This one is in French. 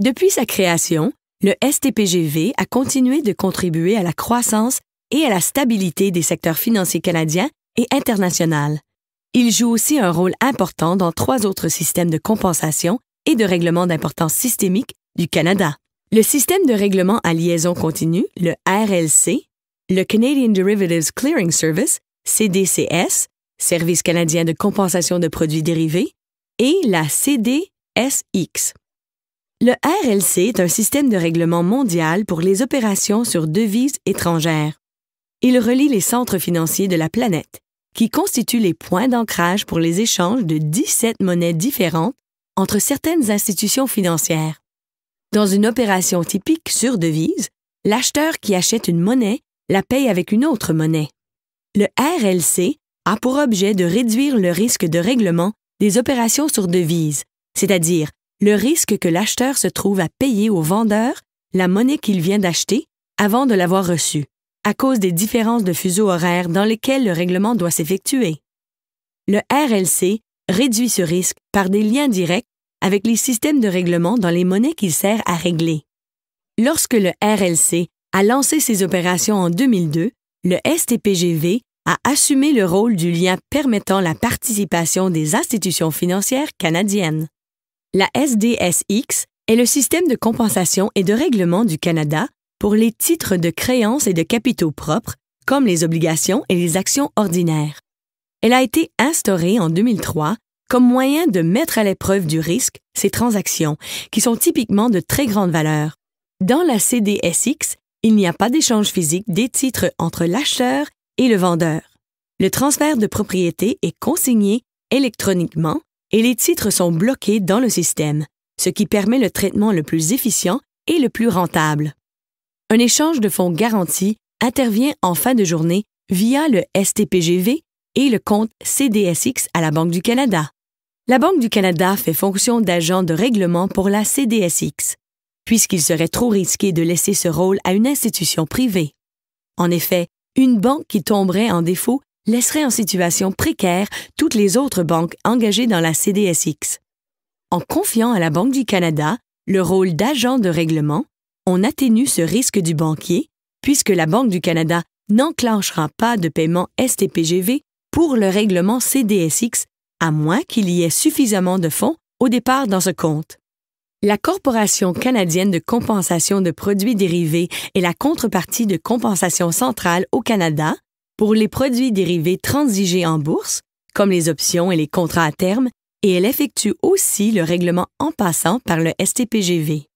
Depuis sa création, le STPGV a continué de contribuer à la croissance et à la stabilité des secteurs financiers canadiens et internationaux. Il joue aussi un rôle important dans trois autres systèmes de compensation et de règlement d'importance systémique du Canada. Le système de règlement à liaison continue, le RLC, le Canadian Derivatives Clearing Service, CDCS, Service canadien de compensation de produits dérivés, et la CDSX. Le RLC est un système de règlement mondial pour les opérations sur devises étrangères. Il relie les centres financiers de la planète, qui constituent les points d'ancrage pour les échanges de 17 monnaies différentes entre certaines institutions financières. Dans une opération typique sur devise, l'acheteur qui achète une monnaie la paye avec une autre monnaie. Le RLC a pour objet de réduire le risque de règlement des opérations sur devises, c'est-à-dire le risque que l'acheteur se trouve à payer au vendeur la monnaie qu'il vient d'acheter avant de l'avoir reçue, à cause des différences de fuseaux horaires dans lesquels le règlement doit s'effectuer. Le RLC réduit ce risque par des liens directs avec les systèmes de règlement dans les monnaies qu'il sert à régler. Lorsque le RLC a lancé ses opérations en 2002, le STPGV a assumé le rôle du lien permettant la participation des institutions financières canadiennes. La SDSX est le système de compensation et de règlement du Canada pour les titres de créances et de capitaux propres, comme les obligations et les actions ordinaires. Elle a été instaurée en 2003 comme moyen de mettre à l'épreuve du risque ces transactions, qui sont typiquement de très grande valeur. Dans la CDSX, il n'y a pas d'échange physique des titres entre l'acheteur et le vendeur. Le transfert de propriété est consigné électroniquement et les titres sont bloqués dans le système, ce qui permet le traitement le plus efficient et le plus rentable. Un échange de fonds garanti intervient en fin de journée via le STPGV et le compte CDSX à la Banque du Canada. La Banque du Canada fait fonction d'agent de règlement pour la CDSX, puisqu'il serait trop risqué de laisser ce rôle à une institution privée. En effet, une banque qui tomberait en défaut laisserait en situation précaire toutes les autres banques engagées dans la CDSX. En confiant à la Banque du Canada le rôle d'agent de règlement, on atténue ce risque du banquier, puisque la Banque du Canada n'enclenchera pas de paiement STPGV pour le règlement CDSX, à moins qu'il y ait suffisamment de fonds au départ dans ce compte. La Corporation canadienne de compensation de produits dérivés est la contrepartie de compensation centrale au Canada pour les produits dérivés transigés en bourse, comme les options et les contrats à terme, et elle effectue aussi le règlement en passant par le STPGV.